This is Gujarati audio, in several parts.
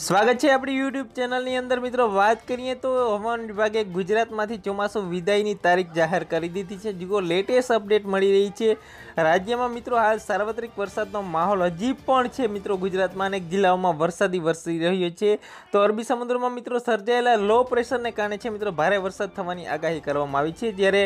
સ્વાગત છે આપણી યુટ્યુબ ચેનલની અંદર મિત્રો વાત કરીએ તો હવામાન વિભાગે ગુજરાતમાંથી ચોમાસું વિદાયની તારીખ જાહેર કરી દીધી છે જુઓ લેટેસ્ટ અપડેટ મળી રહી છે રાજ્યમાં મિત્રો હાલ સાર્વત્રિક વરસાદનો માહોલ હજી પણ છે મિત્રો ગુજરાતમાં અનેક જિલ્લાઓમાં વરસાદી વરસી રહ્યો છે તો અરબી સમુદ્રમાં મિત્રો સર્જાયેલા લો પ્રેશરને કારણે છે મિત્રો ભારે વરસાદ થવાની આગાહી કરવામાં આવી છે જ્યારે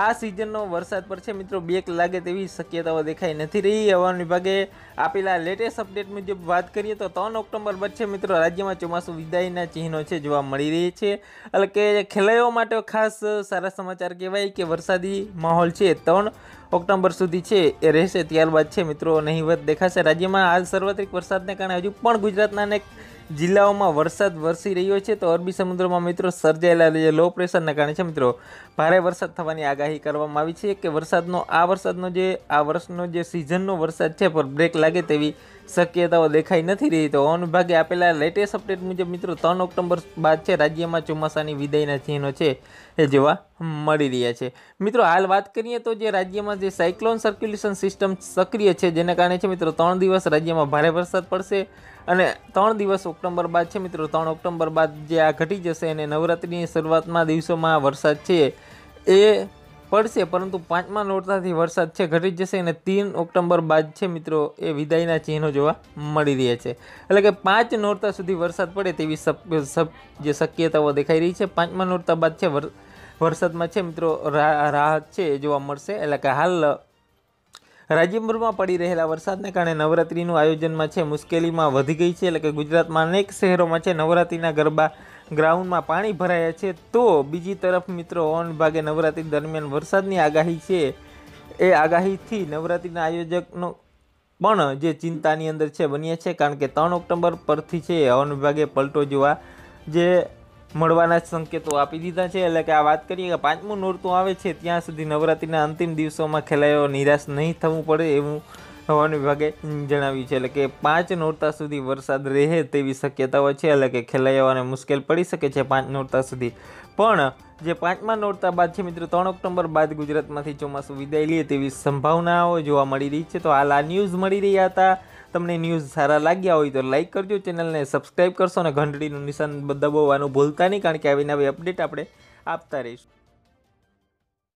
આ સિઝનનો વરસાદ પર છે મિત્રો બેક લાગે તેવી શક્યતાઓ દેખાઈ નથી રહી હવામાન વિભાગે આપેલા લેટેસ્ટ અપડેટ મુજબ વાત કરીએ તો ત્રણ ઓક્ટોબર બાદ છે મિત્રો મિત્રો રાજ્યમાં ચોમાસું વિદાયના ચિહ્નો છે જોવા મળી રહી છે એટલે કે ખેલૈયાઓ માટે ખાસ સારા સમાચાર કહેવાય કે વરસાદી માહોલ છે ત્રણ ઓક્ટોબર સુધી છે એ રહેશે ત્યારબાદ છે મિત્રો નહીવત દેખાશે રાજ્યમાં હાલ સાર્વત્રિક વરસાદને કારણે હજુ પણ ગુજરાતના અનેક જિલ્લાઓમાં વરસાદ વરસી રહ્યો છે તો અરબી સમુદ્રમાં મિત્રો સર્જાયેલા જે લો પ્રેશરના કારણે છે મિત્રો ભારે વરસાદ થવાની આગાહી કરવામાં આવી છે કે વરસાદનો આ વરસાદનો જે આ વર્ષનો જે સિઝનનો વરસાદ છે પર બ્રેક લાગે તેવી શક્યતાઓ દેખાઈ નથી રહી તો હવામાન વિભાગે આપેલા લેટેસ્ટ અપડેટ મુજબ મિત્રો ત્રણ ઓક્ટોબર બાદ છે રાજ્યમાં ચોમાસાની વિદાયના ચિહ્નો છે એ જોવા મળી રહ્યા છે મિત્રો હાલ વાત કરીએ તો જે રાજ્યમાં જે સાયક્લોન સર્ક્યુલેશન સિસ્ટમ સક્રિય છે જેના કારણે છે મિત્રો ત્રણ દિવસ રાજ્યમાં ભારે વરસાદ પડશે અને ત્રણ દિવસ ઓક્ટોબર બાદ છે મિત્રો ત્રણ ઓક્ટોબર બાદ જે આ ઘટી જશે અને નવરાત્રિની શરૂઆતમાં દિવસોમાં વરસાદ છે એ પડશે પરંતુ પાંચમા નોરતાથી વરસાદ છે ઘટી જશે અને ત્રણ ઓક્ટોબર બાદ છે મિત્રો એ વિદાયના ચિહ્નો જોવા મળી રહ્યા છે એટલે કે પાંચ નોરતા સુધી વરસાદ પડે તેવી જે શક્યતાઓ દેખાઈ રહી છે પાંચમા નોરતા બાદ છે વરસાદમાં છે મિત્રો રાહત છે એ જોવા મળશે એટલે કે હાલ રાજ્યભરમાં પડી રહેલા વરસાદને કારણે નવરાત્રિનું આયોજનમાં છે મુશ્કેલીમાં વધી ગઈ છે એટલે કે ગુજરાતમાં અનેક શહેરોમાં છે નવરાત્રિના ગરબા ગ્રાઉન્ડમાં પાણી ભરાયા છે તો બીજી તરફ મિત્રો ઓન ભાગે નવરાત્રિ દરમિયાન વરસાદની આગાહી છે એ આગાહીથી નવરાત્રિના આયોજકનો પણ જે ચિંતાની અંદર છે બન્યા છે કારણ કે ત્રણ ઓક્ટોબર પરથી છે હવામાન વિભાગે પલટો જોવા જે મળવાના સંકેતો આપી દીધા છે એટલે કે આ વાત કરીએ કે પાંચમું નોરતું આવે છે ત્યાં સુધી નવરાત્રિના અંતિમ દિવસોમાં ખેલાયો નિરાશ નહીં થવું પડે એવું હવામાન વિભાગે જણાવ્યું છે એટલે કે પાંચ નોરતા સુધી વરસાદ રહે તેવી શક્યતાઓ છે એટલે કે ખેલૈયાઓને મુશ્કેલ પડી શકે છે પાંચ નોરતા સુધી પણ જે પાંચમા નોરતા બાદ છે મિત્રો ત્રણ ઓક્ટોબર બાદ ગુજરાતમાંથી ચોમાસું વિદાય લે તેવી સંભાવનાઓ જોવા મળી રહી છે તો હાલ આ ન્યૂઝ મળી રહ્યા હતા તમને ન્યૂઝ સારા લાગ્યા હોય તો લાઇક કરજો ચેનલને સબસ્ક્રાઈબ કરશો અને ઘંટડીનું નિશાન દબાવવાનું ભૂલતા નહીં કારણ કે આવી નવી અપડેટ આપણે આપતા રહીશું